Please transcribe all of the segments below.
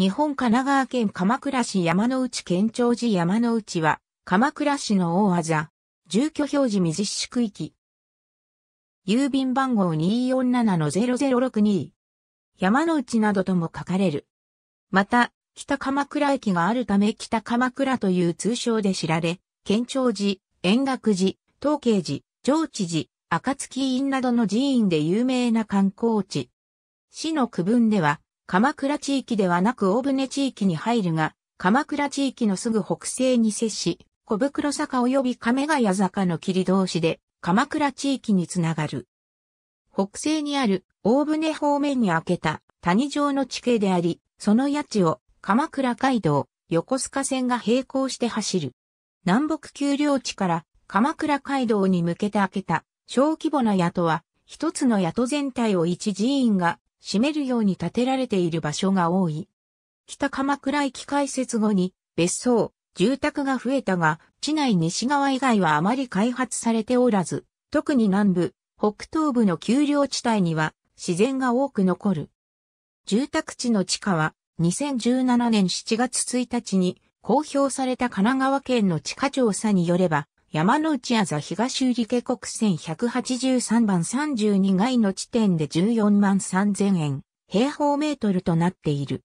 日本神奈川県鎌倉市山の内県庁寺山の内は、鎌倉市の大技、住居表示未実施区域。郵便番号247-0062。山の内などとも書かれる。また、北鎌倉駅があるため北鎌倉という通称で知られ、県庁寺、円楽寺、東慶寺、上智寺、暁院などの寺院で有名な観光地。市の区分では、鎌倉地域ではなく大船地域に入るが、鎌倉地域のすぐ北西に接し、小袋坂及び亀ヶ谷坂の切通しで、鎌倉地域につながる。北西にある大船方面に開けた谷状の地形であり、その谷地を鎌倉街道、横須賀線が並行して走る。南北丘陵地から鎌倉街道に向けて開けた小規模な谷とは、一つの谷と全体を一寺院が占めるように建てられている場所が多い。北鎌倉駅開設後に別荘、住宅が増えたが、地内西側以外はあまり開発されておらず、特に南部、北東部の丘陵地帯には自然が多く残る。住宅地の地価は2017年7月1日に公表された神奈川県の地価調査によれば山内内朝東売家国線183番32街の地点で14万3000円、平方メートルとなっている。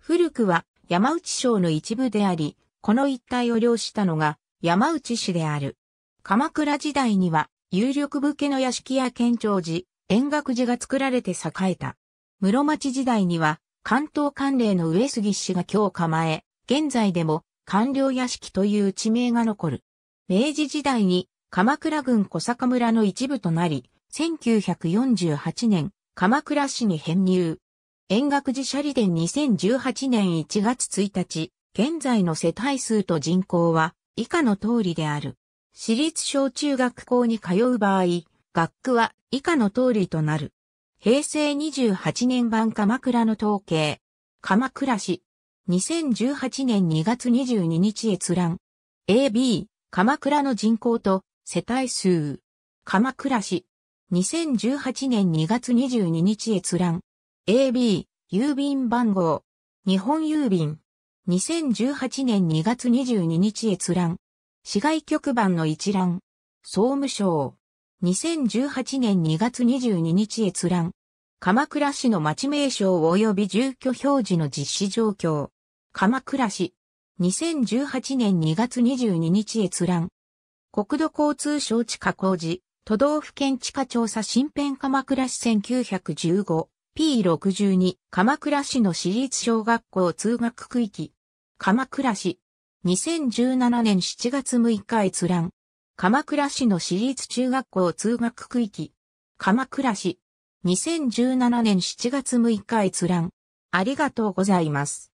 古くは山内省の一部であり、この一帯を領したのが山内市である。鎌倉時代には有力武家の屋敷や県庁寺、円楽寺が作られて栄えた。室町時代には関東管連の上杉氏が今日構え、現在でも官僚屋敷という地名が残る。明治時代に鎌倉郡小坂村の一部となり、1948年、鎌倉市に編入。円学寺舎利殿2018年1月1日、現在の世帯数と人口は以下の通りである。私立小中学校に通う場合、学区は以下の通りとなる。平成28年版鎌倉の統計。鎌倉市。2018年2月22日閲覧。AB、鎌倉の人口と世帯数。鎌倉市。2018年2月22日閲覧。AB、郵便番号。日本郵便。2018年2月22日閲覧。市外局番の一覧。総務省。2018年2月22日閲覧。鎌倉市の町名称及び住居表示の実施状況。鎌倉市。2018年2月22日閲覧。国土交通省地下工事、都道府県地下調査新編鎌倉市 1915P62 鎌倉市の市立小学校通学区域。鎌倉市。2017年7月6日閲覧。鎌倉市の市立中学校通学区域。鎌倉市。2017年7月6日閲覧。ありがとうございます。